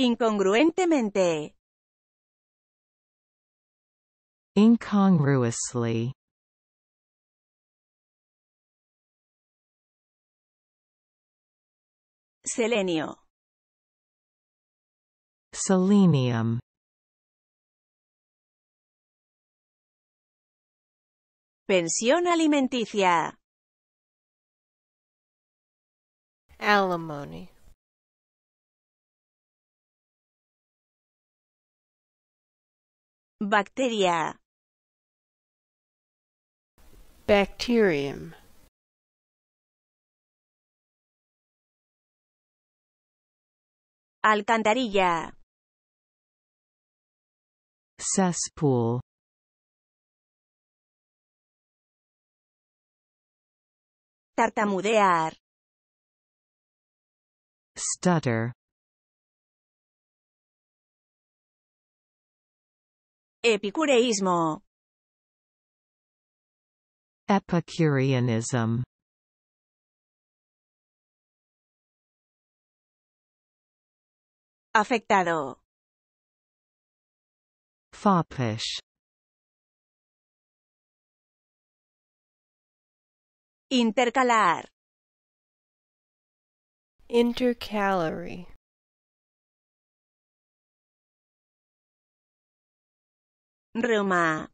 incongruentemente incongruously selenio selenium pensión alimenticia alimony Bacteria. Bacterium. Alcantarilla. Cesspool. Tartamudear. Stutter. Epicureísmo. Epicureanism. Afectado. Foppish. Intercalar. Intercalary. Roma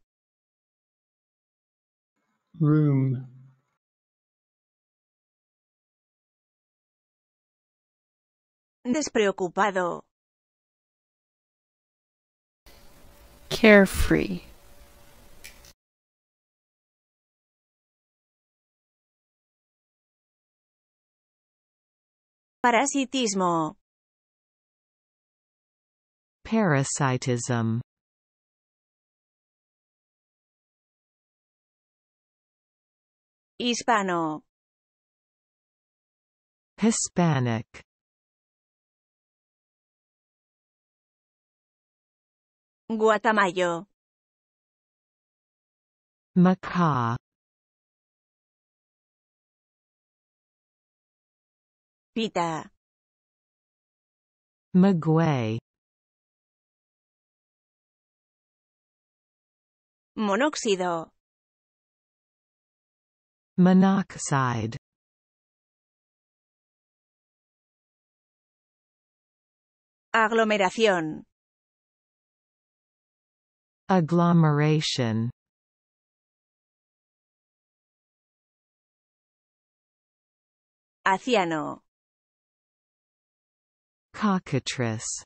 despreocupado carefree parasitismo parasitism Hispano. Hispanic. Guatamayo. Macaw. Pita. Maguey. Monóxido. Monoxide Aglomeración Agglomeration Aciano Cockatrice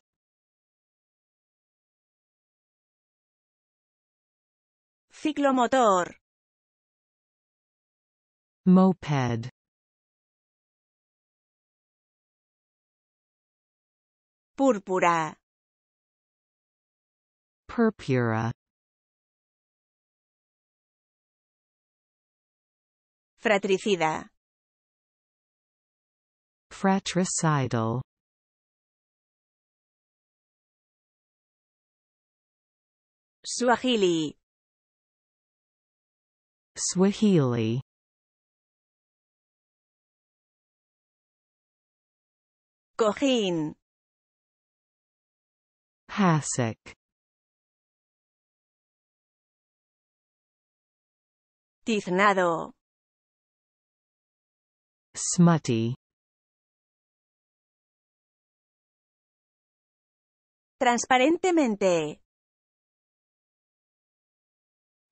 Ciclomotor Moped Púrpura Purpura Fratricida Fratricidal Swahili Swahili Gohin. Hasek. Tiznado. Smutty. Transparentemente.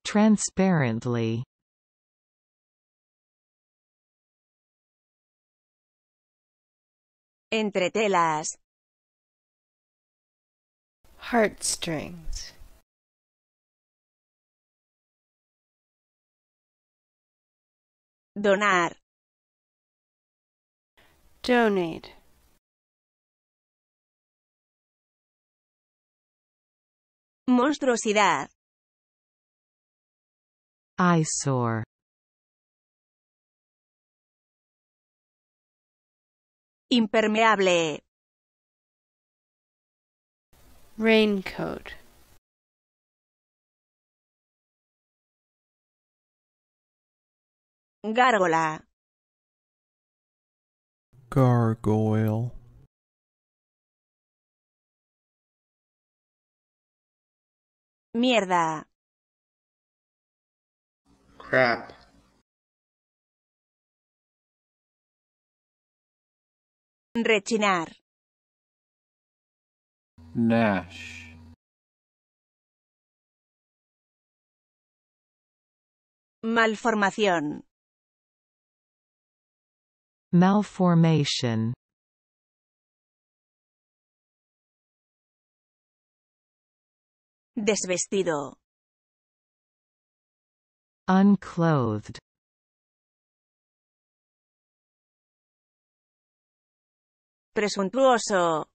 Transparently. Entre telas. Heartstrings. Donar. Donate. Monstruosidad. Eyesore. Impermeable. Raincoat. Gárgola. Gargoyle. Mierda. Crap. rechinar. Nash. Malformación. Malformation. Desvestido. Unclothed. Presuntuoso.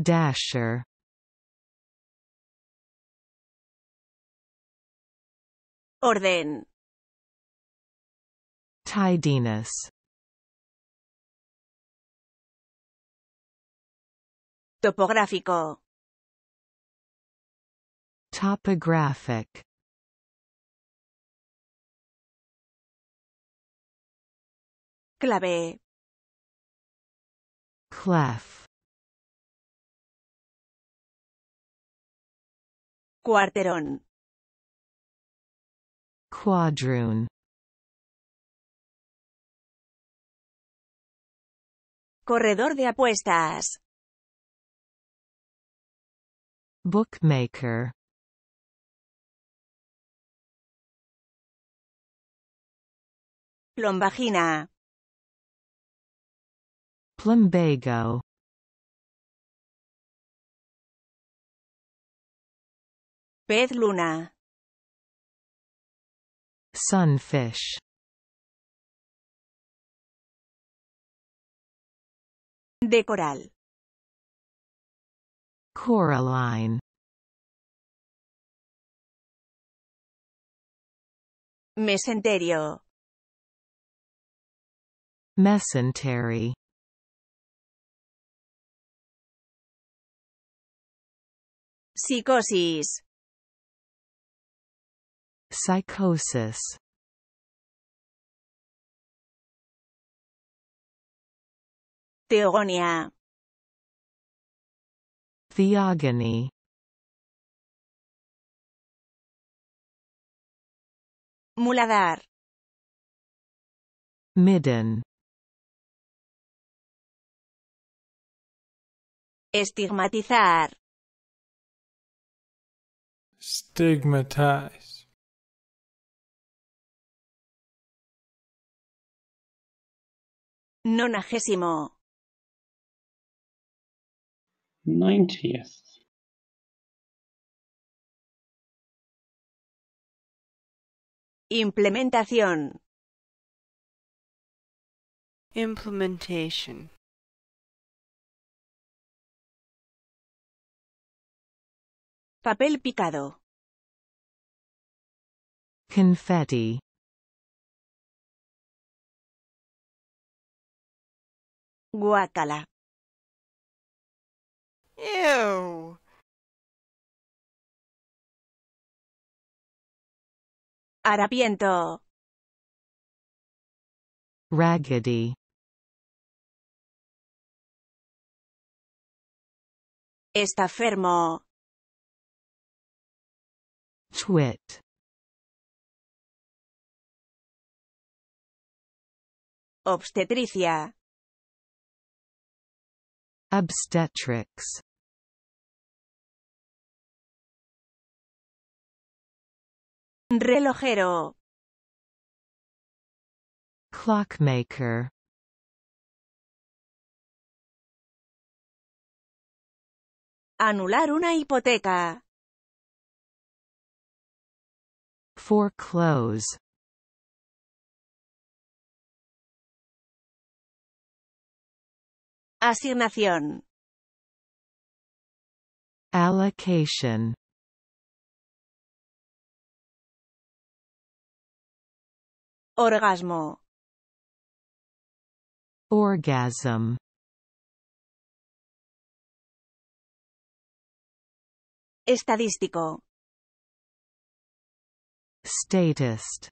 Dasher. Orden. Tidiness. Topográfico. Topographic. Clave. Clef. Cuarterón. Quadroon. Corredor de apuestas. Bookmaker. Lombagina. Plumbago Pez luna Sunfish De coral Coraline Mesenterio Mesentery Psicosis. Psychosis. Teogonia. Theogony. Muladar. Midden. Estigmatizar. stigmatize nonagésimo ninetieth implementación implementation Papel picado. Confetti. Guácala. Ew. Harapiento. Raggedy. Está fermo. Obstetricia Obstetrics Relojero Clockmaker Anular una hipoteca Foreclose Asignación Allocation Orgasmo Orgasm Estadístico statist